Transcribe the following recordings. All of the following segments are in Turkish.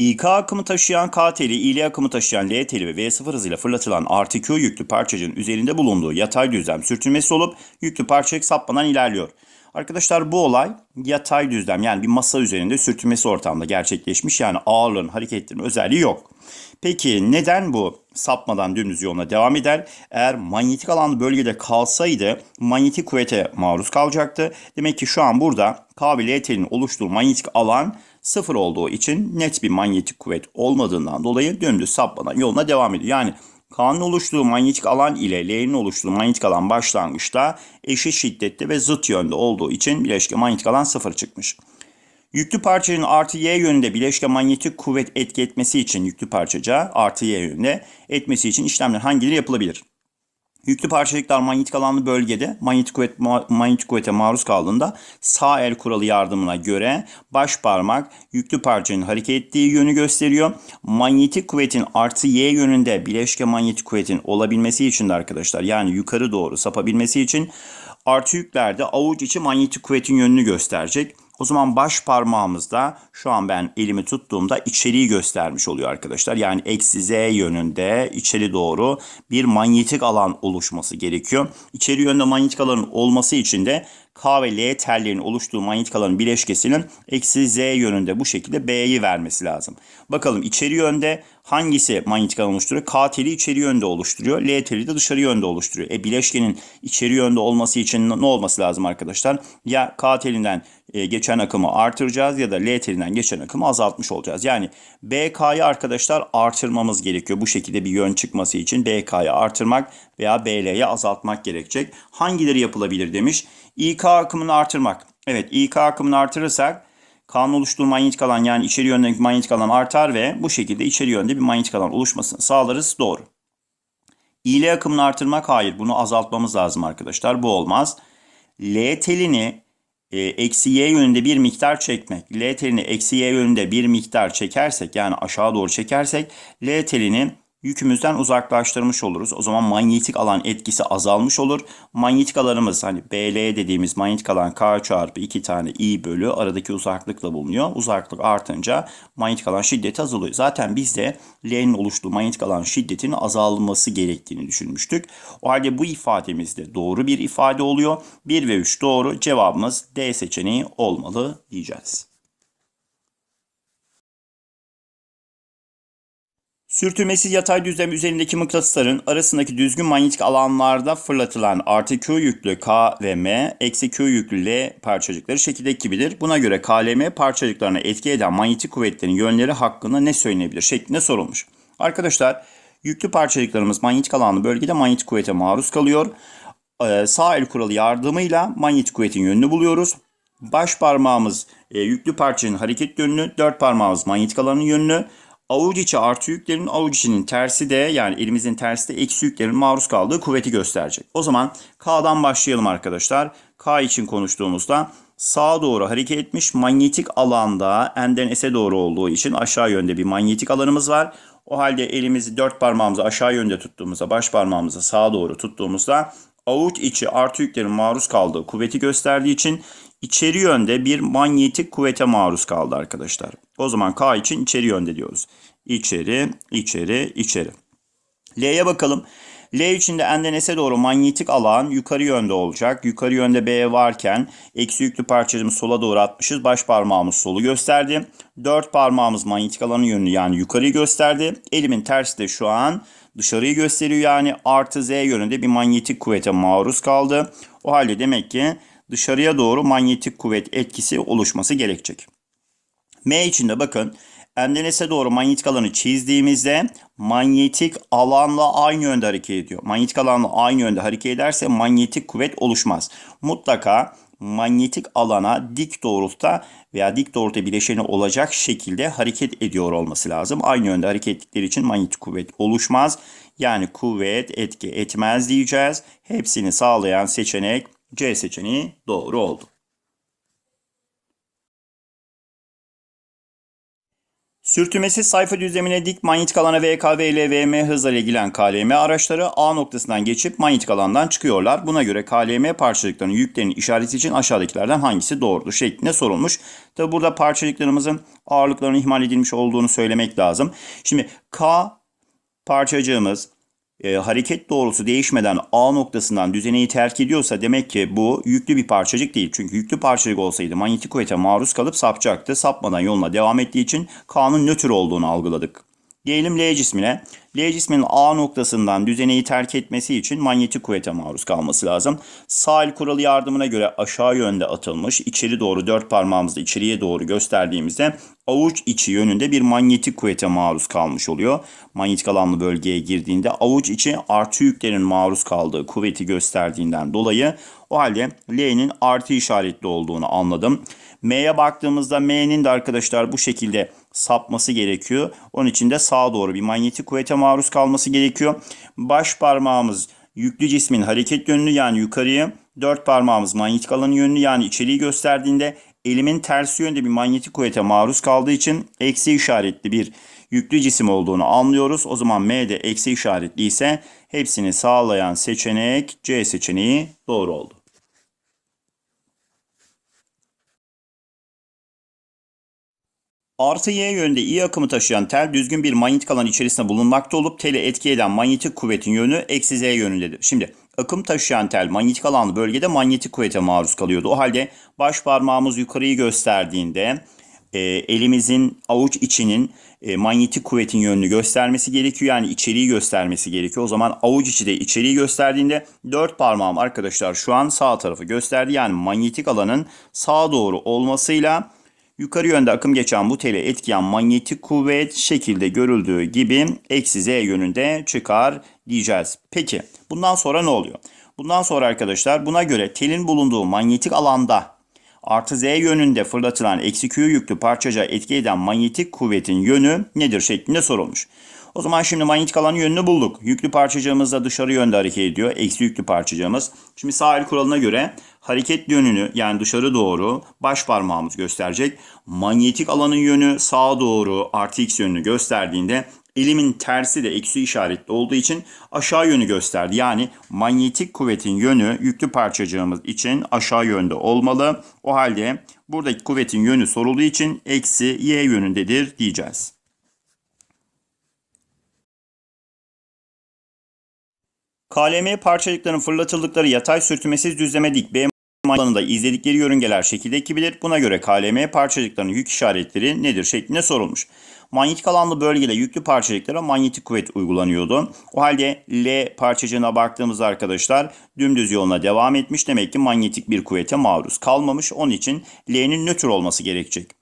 İK akımı taşıyan K teli, İL akımı taşıyan L teli ve V0 hızıyla fırlatılan artı Q yüklü parçacığın üzerinde bulunduğu yatay düzlem sürtünmesi olup yüklü parçacık sapmadan ilerliyor. Arkadaşlar bu olay yatay düzlem yani bir masa üzerinde sürtünmesi ortamda gerçekleşmiş. Yani ağırlığın hareket ettirme özelliği yok. Peki neden bu sapmadan dümdüz yoluna devam eder? Eğer manyetik alan bölgede kalsaydı manyetik kuvvete maruz kalacaktı. Demek ki şu an burada K ve L telinin oluştuğu manyetik alan sıfır olduğu için net bir manyetik kuvvet olmadığından dolayı döndü saplanan yoluna devam ediyor. Yani K'nın oluştuğu manyetik alan ile L'nin oluştuğu manyetik alan başlangıçta eşit şiddette ve zıt yönde olduğu için bileşke manyetik alan sıfır çıkmış. Yüklü parçacığın artı y yönünde bileşke manyetik kuvvet etki etmesi için yüklü parçacığa artı y yönünde etmesi için işlemler hangileri yapılabilir? Yüklü parçacıklar manyetik alanlı bölgede manyetik, kuvvet, manyetik kuvvete maruz kaldığında sağ el kuralı yardımına göre baş parmak yüklü parçanın hareket ettiği yönü gösteriyor. Manyetik kuvvetin artı y yönünde bileşke manyetik kuvvetin olabilmesi için de arkadaşlar yani yukarı doğru sapabilmesi için artı yüklerde avuç içi manyetik kuvvetin yönünü gösterecek. O zaman baş parmağımızda şu an ben elimi tuttuğumda içeriği göstermiş oluyor arkadaşlar. Yani eksi z yönünde içeri doğru bir manyetik alan oluşması gerekiyor. İçeri yönde manyetik alanın olması için de K ve L tellerinin oluştuğu manyetik alanın bileşkesinin eksi Z yönünde bu şekilde B'yi vermesi lazım. Bakalım içeri yönde hangisi manyetik alan oluşturuyor? K teli içeri yönde oluşturuyor. L teli de dışarı yönde oluşturuyor. E bileşkenin içeri yönde olması için ne olması lazım arkadaşlar? Ya K telinden e, geçen akımı artıracağız ya da L telinden geçen akımı azaltmış olacağız. Yani BK'yı arkadaşlar artırmamız gerekiyor. Bu şekilde bir yön çıkması için BK'yı artırmak veya BL'yi azaltmak gerekecek. Hangileri yapılabilir demiş. İK akımını artırmak. Evet İK akımını artırırsak kanun oluştuğu manyetik alan yani içeri yönlük manyetik alan artar ve bu şekilde içeri yönde bir manyetik alan oluşmasını sağlarız. Doğru. İyle akımını artırmak hayır bunu azaltmamız lazım arkadaşlar. Bu olmaz. L telini ee, eksi y yönünde bir miktar çekmek. L telini eksi y yönünde bir miktar çekersek yani aşağı doğru çekersek L telinin yükümüzden uzaklaştırmış oluruz. O zaman manyetik alan etkisi azalmış olur. Manyetik alanımız hani BL dediğimiz manyetik alan K çarpı 2 tane I bölü aradaki uzaklıkla bulunuyor. Uzaklık artınca manyetik alan şiddeti azalıyor. Zaten biz de L'nin oluştuğu manyetik alan şiddetinin azalması gerektiğini düşünmüştük. O halde bu ifademiz de doğru bir ifade oluyor. 1 ve 3 doğru cevabımız D seçeneği olmalı diyeceğiz. Sürtünmesiz yatay düzlem üzerindeki mıknatısların arasındaki düzgün manyetik alanlarda fırlatılan artı Q yüklü K ve M, eksi Q yüklü L parçacıkları şekildeki gibidir. Buna göre KLM parçacıklarına etki eden manyetik kuvvetlerin yönleri hakkında ne söylenebilir şeklinde sorulmuş. Arkadaşlar yüklü parçacıklarımız manyetik alanlı bölgede manyetik kuvvete maruz kalıyor. Ee, sağ el kuralı yardımıyla manyetik kuvvetin yönünü buluyoruz. Baş parmağımız e, yüklü parçanın hareket yönünü, dört parmağımız manyetik alanın yönünü, avuç içi artı yüklerin, avuç içinin tersi de yani elimizin tersi de eksi yüklerin maruz kaldığı kuvveti gösterecek. O zaman K'dan başlayalım arkadaşlar. K için konuştuğumuzda sağa doğru hareket etmiş manyetik alanda N'den S'e doğru olduğu için aşağı yönde bir manyetik alanımız var. O halde elimizi dört parmağımızı aşağı yönde tuttuğumuzda, baş parmağımızı sağa doğru tuttuğumuzda avuç içi artı yüklerin maruz kaldığı kuvveti gösterdiği için içeri yönde bir manyetik kuvvete maruz kaldı arkadaşlar. O zaman K için içeri yönde diyoruz. İçeri, içeri, içeri. L'ye bakalım. L içinde enden S'e doğru manyetik alan yukarı yönde olacak. Yukarı yönde B varken eksi yüklü parçacımı sola doğru atmışız. Baş parmağımız solu gösterdi. Dört parmağımız manyetik alanın yönünü yani yukarıyı gösterdi. Elimin tersi de şu an dışarıyı gösteriyor. Yani artı Z yönünde bir manyetik kuvvete maruz kaldı. O halde demek ki dışarıya doğru manyetik kuvvet etkisi oluşması gerekecek. M için de bakın endenese doğru manyetik alanı çizdiğimizde manyetik alanla aynı yönde hareket ediyor. Manyetik alanla aynı yönde hareket ederse manyetik kuvvet oluşmaz. Mutlaka manyetik alana dik doğrultuda veya dik doğrultuda bileşeni olacak şekilde hareket ediyor olması lazım. Aynı yönde hareket ettikleri için manyetik kuvvet oluşmaz. Yani kuvvet etki etmez diyeceğiz. Hepsini sağlayan seçenek C seçeneği doğru oldu. Sürtünmesiz sayfa düzlemine dik manyetik alana VKV ile VM hızla ilgilen KLM araçları A noktasından geçip manyetik alandan çıkıyorlar. Buna göre KLM parçacıklarının yüklerini işareti için aşağıdakilerden hangisi doğrudur şeklinde sorulmuş. Tabi burada parçacıklarımızın ağırlıklarının ihmal edilmiş olduğunu söylemek lazım. Şimdi K parçacığımız e, hareket doğrusu değişmeden A noktasından düzeneyi terk ediyorsa demek ki bu yüklü bir parçacık değil. Çünkü yüklü parçacık olsaydı manyetik kuvvete maruz kalıp sapacaktı. Sapmadan yoluna devam ettiği için K'nın nötr olduğunu algıladık. Diyelim L cismine. L cisminin A noktasından düzeneyi terk etmesi için manyetik kuvvete maruz kalması lazım. Sahil kuralı yardımına göre aşağı yönde atılmış, içeri doğru dört parmağımızı içeriye doğru gösterdiğimizde avuç içi yönünde bir manyetik kuvvete maruz kalmış oluyor. Manyetik alanlı bölgeye girdiğinde avuç içi artı yüklerin maruz kaldığı kuvveti gösterdiğinden dolayı o halde L'nin artı işaretli olduğunu anladım. M'ye baktığımızda M'nin de arkadaşlar bu şekilde sapması gerekiyor. Onun için de sağa doğru bir manyetik kuvvete maruz kalması gerekiyor. Baş parmağımız yüklü cismin hareket yönünü yani yukarıya, dört parmağımız manyetik alanın yönünü yani içeriği gösterdiğinde elimin tersi yönde bir manyetik kuvvete maruz kaldığı için eksi işaretli bir yüklü cisim olduğunu anlıyoruz. O zaman M de eksi işaretli ise hepsini sağlayan seçenek C seçeneği doğru oldu. Artı Y yönünde I akımı taşıyan tel düzgün bir manyetik alan içerisinde bulunmakta olup teli etki eden manyetik kuvvetin yönü eksi Z yönündedir. Şimdi akım taşıyan tel manyetik alanlı bölgede manyetik kuvvete maruz kalıyordu. O halde baş parmağımız yukarıyı gösterdiğinde e, elimizin avuç içinin e, manyetik kuvvetin yönünü göstermesi gerekiyor. Yani içeriği göstermesi gerekiyor. O zaman avuç içi de içeriği gösterdiğinde dört parmağım arkadaşlar şu an sağ tarafı gösterdi. Yani manyetik alanın sağa doğru olmasıyla Yukarı yönde akım geçen bu tele etkiyen manyetik kuvvet şekilde görüldüğü gibi eksi z yönünde çıkar diyeceğiz. Peki bundan sonra ne oluyor? Bundan sonra arkadaşlar buna göre telin bulunduğu manyetik alanda artı z yönünde fırlatılan eksi q yüklü parçaca etki eden manyetik kuvvetin yönü nedir şeklinde sorulmuş. O zaman şimdi manyetik alanın yönünü bulduk. Yüklü parçacığımız da dışarı yönde hareket ediyor. Eksi yüklü parçacığımız. Şimdi sağ kuralına göre Hareket yönünü yani dışarı doğru baş parmağımız gösterecek. Manyetik alanın yönü sağa doğru artı x yönünü gösterdiğinde elimin tersi de eksi işaretli olduğu için aşağı yönü gösterdi. Yani manyetik kuvvetin yönü yüklü parçacığımız için aşağı yönde olmalı. O halde buradaki kuvvetin yönü sorulduğu için eksi y yönündedir diyeceğiz. KLM parçacıkların fırlatıldıkları yatay sürtünmesiz düzleme dik B alanında izledikleri yörüngeler şekilde ekibilir. Buna göre KLM parçacıkların yük işaretleri nedir şeklinde sorulmuş. Manyetik alanlı bölgede yüklü parçacıklara manyetik kuvvet uygulanıyordu. O halde L parçacığına baktığımızda arkadaşlar dümdüz yoluna devam etmiş. Demek ki manyetik bir kuvvete maruz kalmamış. Onun için L'nin nötr olması gerekecek.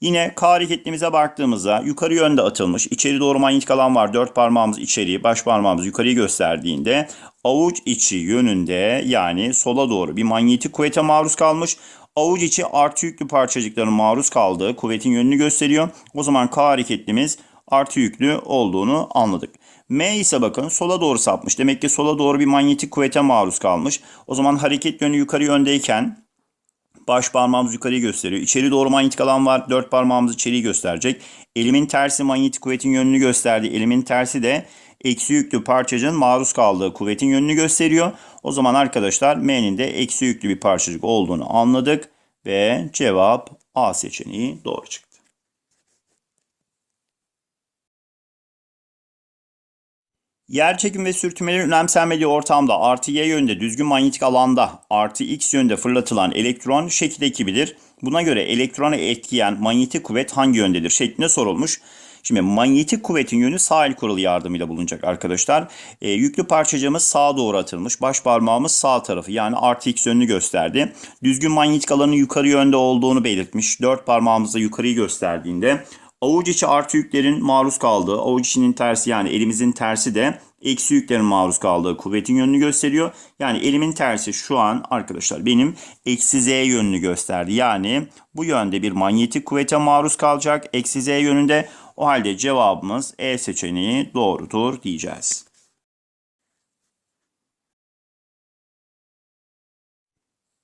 Yine K hareketimize baktığımızda yukarı yönde atılmış içeri doğru manyetik alan var. Dört parmağımız içeri, baş parmağımız yukarıyı gösterdiğinde avuç içi yönünde yani sola doğru bir manyetik kuvvete maruz kalmış. Avuç içi artı yüklü parçacıkların maruz kaldığı kuvvetin yönünü gösteriyor. O zaman K hareketlimiz artı yüklü olduğunu anladık. M ise bakın sola doğru sapmış. Demek ki sola doğru bir manyetik kuvvete maruz kalmış. O zaman hareket yönü yukarı yöndeyken Baş parmağımız yukarıyı gösteriyor. İçeri doğru manyetik alan var. Dört parmağımız içeriği gösterecek. Elimin tersi manyetik kuvvetin yönünü gösterdi. Elimin tersi de eksi yüklü parçacığın maruz kaldığı kuvvetin yönünü gösteriyor. O zaman arkadaşlar M'nin de eksi yüklü bir parçacık olduğunu anladık. Ve cevap A seçeneği doğru çıktı. Yerçekim ve sürtünmelerin önemsenmediği ortamda artı y yönde düzgün manyetik alanda artı x yönde fırlatılan elektron şekil ekibidir. Buna göre elektrona etkileyen manyetik kuvvet hangi yöndedir şeklinde sorulmuş. Şimdi manyetik kuvvetin yönü sağ el kuralı yardımıyla bulunacak arkadaşlar. E, yüklü parçacığımız sağa doğru atılmış. Baş parmağımız sağ tarafı yani artı x yönünü gösterdi. Düzgün manyetik alanın yukarı yönde olduğunu belirtmiş. Dört parmağımızda yukarıyı gösterdiğinde Avuç içi artı yüklerin maruz kaldığı, avuç içinin tersi yani elimizin tersi de eksi yüklerin maruz kaldığı kuvvetin yönünü gösteriyor. Yani elimin tersi şu an arkadaşlar benim eksi z yönünü gösterdi. Yani bu yönde bir manyetik kuvvete maruz kalacak eksi z yönünde. O halde cevabımız E seçeneği doğrudur diyeceğiz.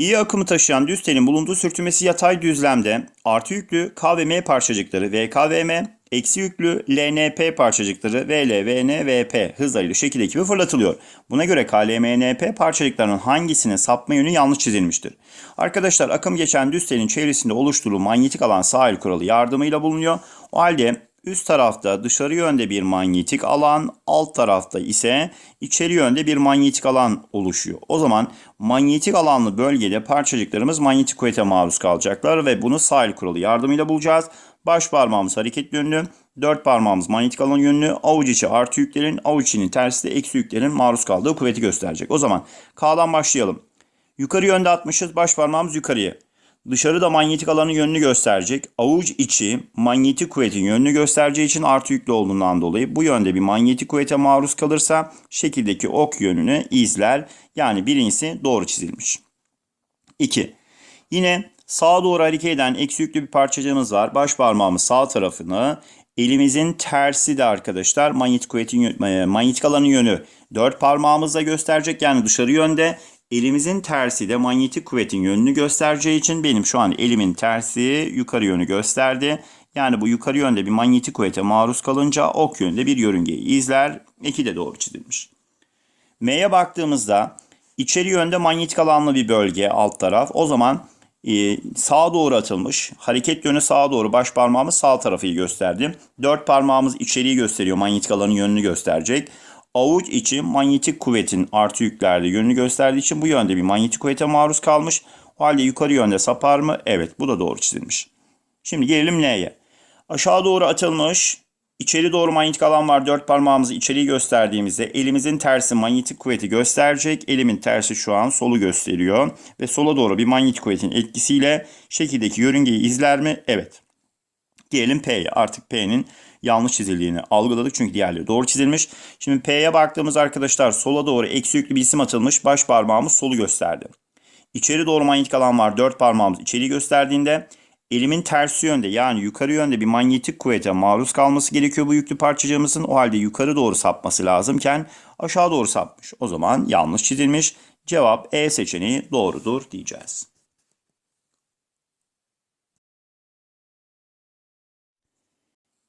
İyi akımı taşıyan düz bulunduğu sürtünmesi yatay düzlemde artı yüklü K ve M parçacıkları VKVM, eksi yüklü LNP parçacıkları VL, VN, VP hızlarıyla şekil ekibi fırlatılıyor. Buna göre KLMNP parçacıklarının hangisine sapma yönü yanlış çizilmiştir. Arkadaşlar akım geçen düz çevresinde oluşturulu manyetik alan sahil kuralı yardımıyla bulunuyor. O halde Üst tarafta dışarı yönde bir manyetik alan, alt tarafta ise içeri yönde bir manyetik alan oluşuyor. O zaman manyetik alanlı bölgede parçacıklarımız manyetik kuvvete maruz kalacaklar ve bunu sahil kuralı yardımıyla bulacağız. Baş parmağımız hareket yönlü, dört parmağımız manyetik alan yönlü, avuç içi artı yüklerin, avuç içinin tersi de eksi yüklerin maruz kaldığı kuvveti gösterecek. O zaman K'dan başlayalım. Yukarı yönde atmışız, baş parmağımız yukarıya. Dışarıda manyetik alanın yönünü gösterecek. Avuç içi manyetik kuvvetin yönünü göstereceği için artı yüklü olduğundan dolayı bu yönde bir manyetik kuvvete maruz kalırsa şekildeki ok yönünü izler. Yani birincisi doğru çizilmiş. 2. Yine sağa doğru hareket eden eksi yüklü bir parçacığımız var. Baş parmağımız sağ tarafını Elimizin tersi de arkadaşlar manyetik kuvvetin e, manyetik alanın yönü dört parmağımızla gösterecek yani dışarı yönde Elimizin tersi de manyetik kuvvetin yönünü göstereceği için benim şu an elimin tersi yukarı yönü gösterdi. Yani bu yukarı yönde bir manyetik kuvvete maruz kalınca ok yönde bir yörüngeyi izler. 2 de doğru çizilmiş. M'ye baktığımızda içeri yönde manyetik alanlı bir bölge alt taraf. O zaman e, sağa doğru atılmış. Hareket yönü sağa doğru. Baş parmağımız sağ tarafı gösterdi. Dört parmağımız içeriği gösteriyor. Manyetik alanın yönünü gösterecek avuç içi manyetik kuvvetin artı yüklerde yönünü gösterdiği için bu yönde bir manyetik kuvvete maruz kalmış. O halde yukarı yönde sapar mı? Evet bu da doğru çizilmiş. Şimdi gelelim N'ye. Aşağı doğru atılmış İçeri doğru manyetik alan var. Dört parmağımızı içeriği gösterdiğimizde elimizin tersi manyetik kuvveti gösterecek. Elimin tersi şu an solu gösteriyor. Ve sola doğru bir manyetik kuvvetin etkisiyle şekildeki yörüngeyi izler mi? Evet. Diyelim P'ye. Artık P'nin yanlış çizildiğini algıladık. Çünkü diğerleri doğru çizilmiş. Şimdi P'ye baktığımız arkadaşlar sola doğru eksi yüklü bir isim atılmış. Baş parmağımız solu gösterdi. İçeri doğru manyetik alan var. Dört parmağımız içeri gösterdiğinde elimin tersi yönde yani yukarı yönde bir manyetik kuvvete maruz kalması gerekiyor bu yüklü parçacığımızın. O halde yukarı doğru sapması lazımken aşağı doğru sapmış. O zaman yanlış çizilmiş. Cevap E seçeneği doğrudur diyeceğiz.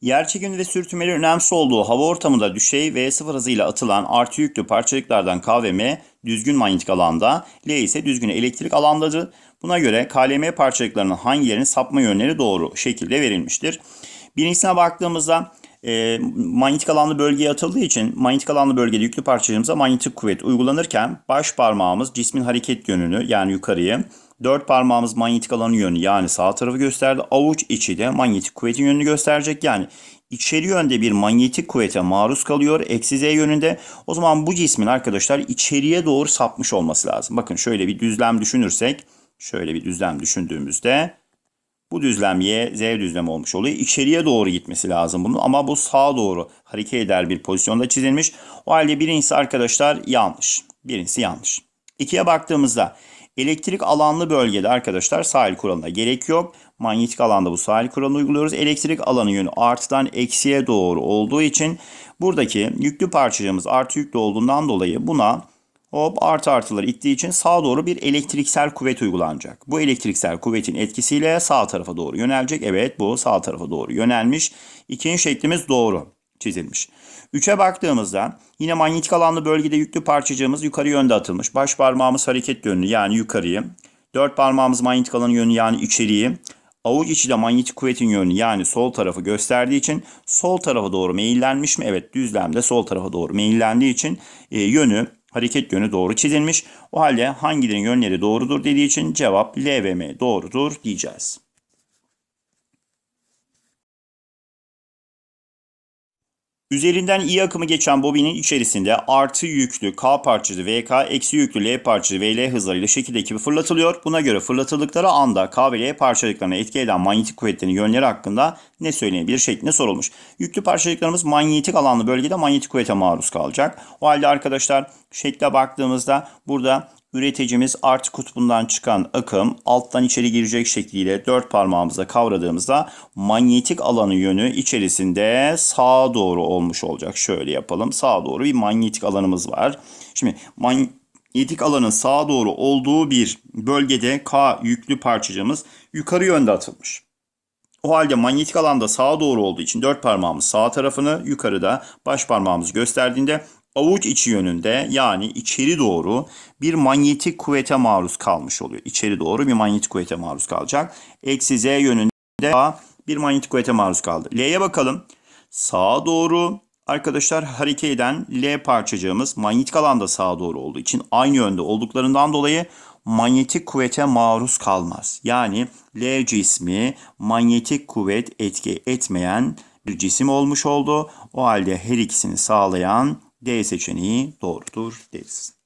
Yerçekim ve sürtünmeli önemsiz olduğu hava ortamında düşey V sıfır hızıyla atılan artı yüklü parçacıklardan KVM düzgün manyetik alanda, L ise düzgün elektrik alandadır. Buna göre KLM parçacıklarının hangi hangilerinin sapma yönleri doğru şekilde verilmiştir. Birincisine baktığımızda e, manyetik alanlı bölgeye atıldığı için manyetik alanlı bölgede yüklü parçacığımıza manyetik kuvvet uygulanırken baş parmağımız cismin hareket yönünü yani yukarıyı Dört parmağımız manyetik alanın yönü yani sağ tarafı gösterdi. Avuç içi de manyetik kuvvetin yönünü gösterecek. Yani içeri yönde bir manyetik kuvvete maruz kalıyor. Eksi z yönünde. O zaman bu cismin arkadaşlar içeriye doğru sapmış olması lazım. Bakın şöyle bir düzlem düşünürsek. Şöyle bir düzlem düşündüğümüzde. Bu düzlem Y, Z düzlem olmuş oluyor. İçeriye doğru gitmesi lazım bunun ama bu sağa doğru hareket eder bir pozisyonda çizilmiş. O halde birincisi arkadaşlar yanlış. Birincisi yanlış. İkiye baktığımızda Elektrik alanlı bölgede arkadaşlar sahil kuralına gerek yok. Manyetik alanda bu sahil kuralını uyguluyoruz. Elektrik alanı yönü artıdan eksiye doğru olduğu için buradaki yüklü parçacığımız artı yüklü olduğundan dolayı buna hop artı artıları ittiği için sağa doğru bir elektriksel kuvvet uygulanacak. Bu elektriksel kuvvetin etkisiyle sağ tarafa doğru yönelecek. Evet bu sağ tarafa doğru yönelmiş. İkinci şeklimiz doğru çizilmiş. 3'e baktığımızda yine manyetik alanlı bölgede yüklü parçacığımız yukarı yönde atılmış. Baş parmağımız hareket yönü yani yukarıyı. Dört parmağımız manyetik alanın yönü yani içeriği. Avuç içi de manyetik kuvvetin yönü yani sol tarafı gösterdiği için sol tarafa doğru meyillenmiş mi? Evet düzlemde sol tarafa doğru meyillendiği için e, yönü hareket yönü doğru çizilmiş. O halde hangilerin yönleri doğrudur dediği için cevap L ve M doğrudur diyeceğiz. Üzerinden i akımı geçen bobinin içerisinde artı yüklü K parçacı VK, eksi yüklü L parçacı VL hızlarıyla şekil ekibi fırlatılıyor. Buna göre fırlatıldıkları anda K ve L parçacıklarına etki eden manyetik kuvvetlerin yönleri hakkında ne söylenebilir şeklinde sorulmuş. Yüklü parçacıklarımız manyetik alanlı bölgede manyetik kuvvete maruz kalacak. O halde arkadaşlar şekle baktığımızda burada üreticimiz art kutbundan çıkan akım alttan içeri girecek şekliyle dört parmağımıza kavradığımızda manyetik alanı yönü içerisinde sağa doğru olmuş olacak. Şöyle yapalım. Sağa doğru bir manyetik alanımız var. Şimdi manyetik alanın sağa doğru olduğu bir bölgede K yüklü parçacığımız yukarı yönde atılmış. O halde manyetik alanda sağa doğru olduğu için dört parmağımız sağ tarafını yukarıda baş parmağımız gösterdiğinde avuç içi yönünde yani içeri doğru bir manyetik kuvvete maruz kalmış oluyor. İçeri doğru bir manyetik kuvvete maruz kalacak. Eksi z yönünde bir manyetik kuvvete maruz kaldı. L'ye bakalım. Sağa doğru arkadaşlar hareket eden L parçacığımız manyetik alanda sağa doğru olduğu için aynı yönde olduklarından dolayı manyetik kuvvete maruz kalmaz. Yani L cismi manyetik kuvvet etki etmeyen bir cisim olmuş oldu. O halde her ikisini sağlayan D seçeneği doğrudur deriz.